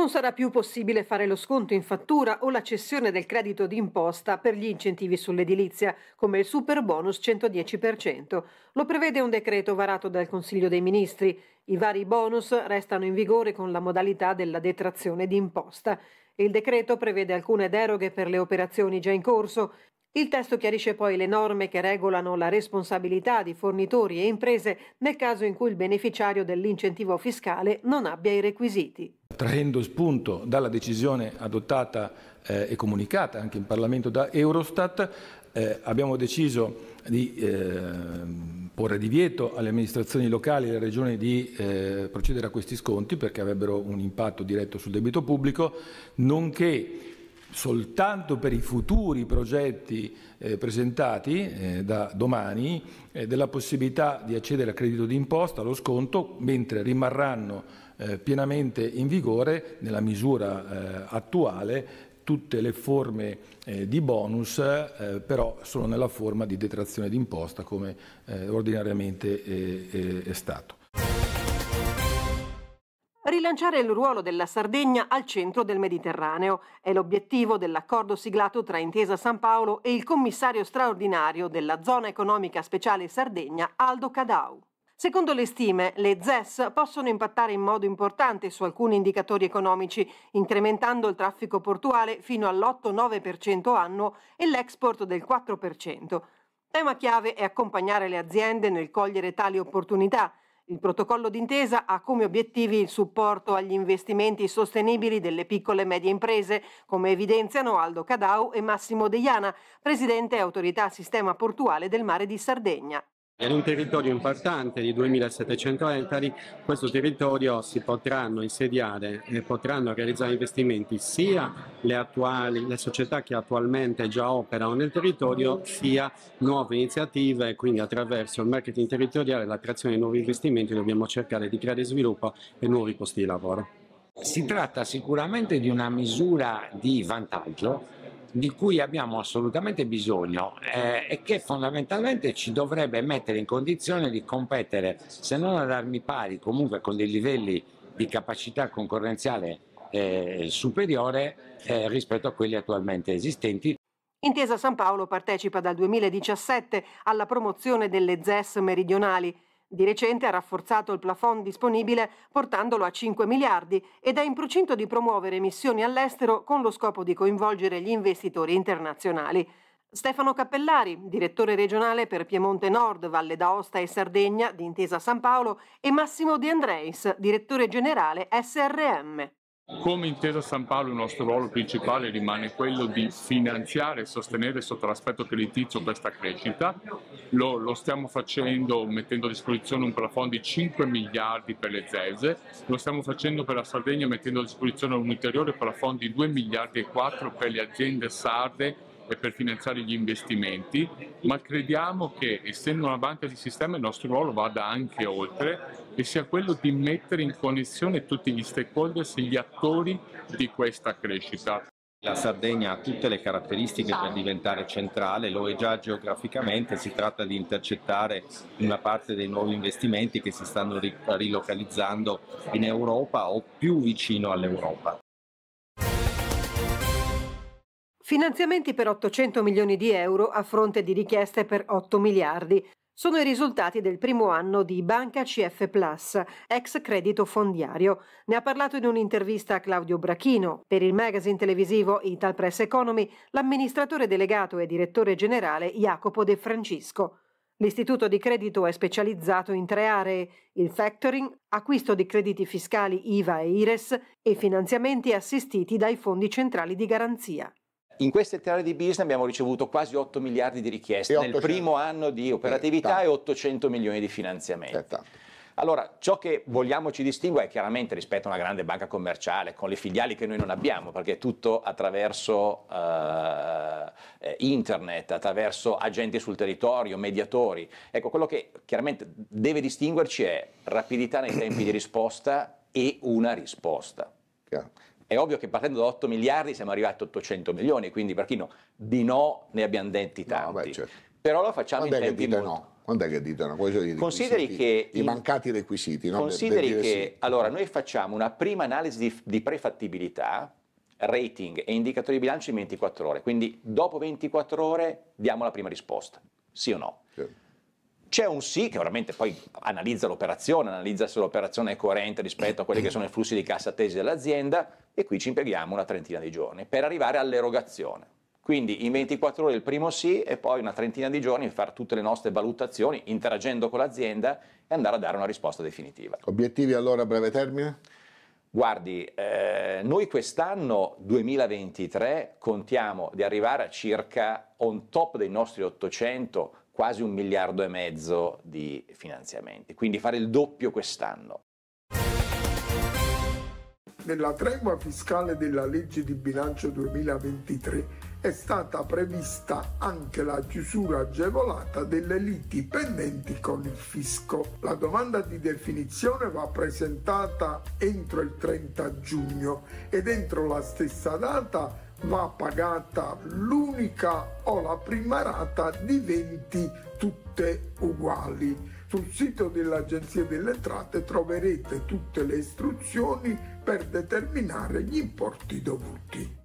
Non sarà più possibile fare lo sconto in fattura o la cessione del credito d'imposta per gli incentivi sull'edilizia, come il super bonus 110%. Lo prevede un decreto varato dal Consiglio dei Ministri. I vari bonus restano in vigore con la modalità della detrazione d'imposta. Il decreto prevede alcune deroghe per le operazioni già in corso. Il testo chiarisce poi le norme che regolano la responsabilità di fornitori e imprese nel caso in cui il beneficiario dell'incentivo fiscale non abbia i requisiti traendo spunto dalla decisione adottata eh, e comunicata anche in Parlamento da Eurostat, eh, abbiamo deciso di eh, porre divieto alle amministrazioni locali e alle regioni di eh, procedere a questi sconti perché avrebbero un impatto diretto sul debito pubblico, nonché soltanto per i futuri progetti eh, presentati eh, da domani eh, della possibilità di accedere al credito d'imposta, allo sconto, mentre rimarranno eh, pienamente in vigore nella misura eh, attuale tutte le forme eh, di bonus eh, però sono nella forma di detrazione d'imposta come eh, ordinariamente è stato. Rilanciare il ruolo della Sardegna al centro del Mediterraneo è l'obiettivo dell'accordo siglato tra Intesa San Paolo e il commissario straordinario della zona economica speciale Sardegna Aldo Cadau. Secondo le stime, le ZES possono impattare in modo importante su alcuni indicatori economici, incrementando il traffico portuale fino all'8-9% annuo e l'export del 4%. Tema chiave è accompagnare le aziende nel cogliere tali opportunità. Il protocollo d'intesa ha come obiettivi il supporto agli investimenti sostenibili delle piccole e medie imprese, come evidenziano Aldo Cadau e Massimo Deiana, presidente e autorità sistema portuale del mare di Sardegna. È un territorio importante di 2.700 ettari, questo territorio si potranno insediare e potranno realizzare investimenti sia le, attuali, le società che attualmente già operano nel territorio, sia nuove iniziative, quindi attraverso il marketing territoriale e l'attrazione di nuovi investimenti dobbiamo cercare di creare sviluppo e nuovi posti di lavoro. Si tratta sicuramente di una misura di vantaggio di cui abbiamo assolutamente bisogno eh, e che fondamentalmente ci dovrebbe mettere in condizione di competere, se non ad armi pari, comunque con dei livelli di capacità concorrenziale eh, superiore eh, rispetto a quelli attualmente esistenti. Intesa San Paolo partecipa dal 2017 alla promozione delle ZES meridionali di recente ha rafforzato il plafond disponibile portandolo a 5 miliardi ed è in procinto di promuovere missioni all'estero con lo scopo di coinvolgere gli investitori internazionali. Stefano Cappellari, direttore regionale per Piemonte Nord, Valle d'Aosta e Sardegna d'intesa San Paolo e Massimo De Andreis, direttore generale SRM. Come intesa San Paolo il nostro ruolo principale rimane quello di finanziare e sostenere sotto l'aspetto creditizio questa crescita, lo, lo, stiamo facendo mettendo a disposizione un plafond di 5 miliardi per le ZESE, lo stiamo facendo per la Sardegna mettendo a disposizione un ulteriore plafond di 2 miliardi e 4 per le aziende sarde e per finanziare gli investimenti, ma crediamo che essendo una banca di sistema il nostro ruolo vada anche oltre e sia quello di mettere in connessione tutti gli stakeholders e gli attori di questa crescita. La Sardegna ha tutte le caratteristiche per diventare centrale, lo è già geograficamente, si tratta di intercettare una parte dei nuovi investimenti che si stanno rilocalizzando in Europa o più vicino all'Europa. Finanziamenti per 800 milioni di euro a fronte di richieste per 8 miliardi. Sono i risultati del primo anno di Banca CF Plus, ex credito fondiario. Ne ha parlato in un'intervista a Claudio Brachino. Per il magazine televisivo Ital Press Economy, l'amministratore delegato e direttore generale Jacopo De Francisco. L'istituto di credito è specializzato in tre aree, il factoring, acquisto di crediti fiscali IVA e IRES e finanziamenti assistiti dai fondi centrali di garanzia. In queste aree di business abbiamo ricevuto quasi 8 miliardi di richieste nel primo anno di eh, operatività e 800 milioni di finanziamenti. Eh, allora, ciò che vogliamo ci distingua è chiaramente rispetto a una grande banca commerciale con le filiali che noi non abbiamo, perché è tutto attraverso eh, eh, internet, attraverso agenti sul territorio, mediatori. Ecco, quello che chiaramente deve distinguerci è rapidità nei tempi di risposta e una risposta. È ovvio che partendo da 8 miliardi siamo arrivati a 800 milioni, quindi per chi no, di no ne abbiamo detti tanti. No, beh, certo. Però lo facciamo Quando in tempi molto... No? Quando è che dite no? Consideri che... I mancati requisiti, no? Consideri de che, sì. allora, noi facciamo una prima analisi di, di prefattibilità, rating e indicatori di bilancio in 24 ore, quindi dopo 24 ore diamo la prima risposta, sì o no. Certo. C'è un sì che ovviamente poi analizza l'operazione, analizza se l'operazione è coerente rispetto a quelli che sono i flussi di cassa attesi dell'azienda e qui ci impieghiamo una trentina di giorni per arrivare all'erogazione. Quindi in 24 ore il primo sì e poi una trentina di giorni per fare tutte le nostre valutazioni interagendo con l'azienda e andare a dare una risposta definitiva. Obiettivi allora a breve termine? Guardi, eh, noi quest'anno 2023 contiamo di arrivare a circa on top dei nostri 800 quasi un miliardo e mezzo di finanziamenti, quindi fare il doppio quest'anno. Nella tregua fiscale della legge di bilancio 2023 è stata prevista anche la chiusura agevolata delle liti pendenti con il fisco. La domanda di definizione va presentata entro il 30 giugno ed entro la stessa data va pagata l'unica o la prima rata di 20 tutte uguali. Sul sito dell'Agenzia delle Entrate troverete tutte le istruzioni per determinare gli importi dovuti.